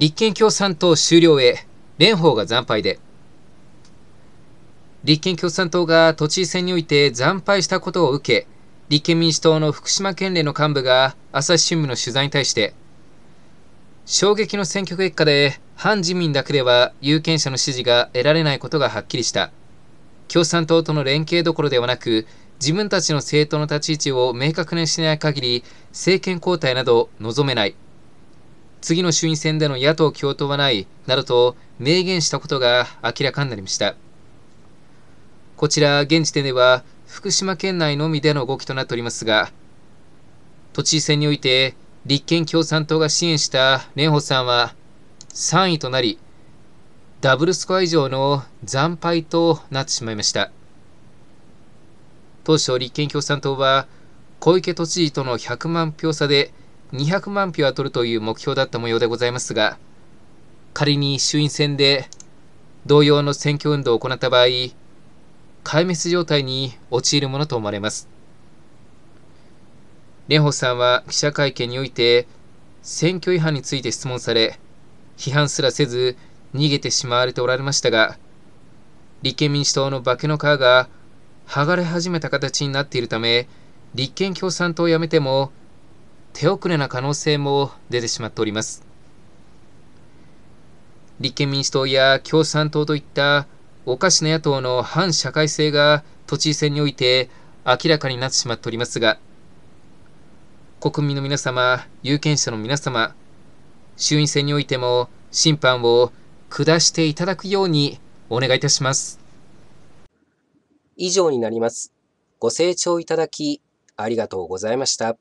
立憲共産党終了へ、蓮舫が惨敗で。立憲共産党が都知事選において惨敗したことを受け、立憲民主党の福島県連の幹部が朝日新聞の取材に対して、衝撃の選挙結果で反自民だけでは有権者の支持が得られないことがはっきりした。共産党との連携どころではなく、自分たちの政党の立ち位置を明確にしない限り、政権交代など望めない。次の衆院選での野党共闘はないなどと明言したことが明らかになりました。こちら、現時点では福島県内のみでの動きとなっておりますが、都知事選において立憲共産党が支援した蓮舫さんは3位となり、ダブルスコア以上の惨敗となってしまいました。当初、立憲共産党は小池都知事との100万票差で200万票は取るという目標だった模様でございますが、仮に衆院選で同様の選挙運動を行った場合、壊滅状態に陥るものと思われます。蓮舫さんは記者会見において、選挙違反について質問され、批判すらせず逃げてしまわれておられましたが、立憲民主党の化けの皮が剥がれ始めた形になっているため、立憲共産党を辞めても手遅れな可能性も出てしまっております。立憲民主党や共産党といったおかしな野党の反社会性が都知事選において明らかになってしまっておりますが、国民の皆様、有権者の皆様、衆院選においても審判を下していただくようにお願いいたします。以上になります。ご清聴いただきありがとうございました。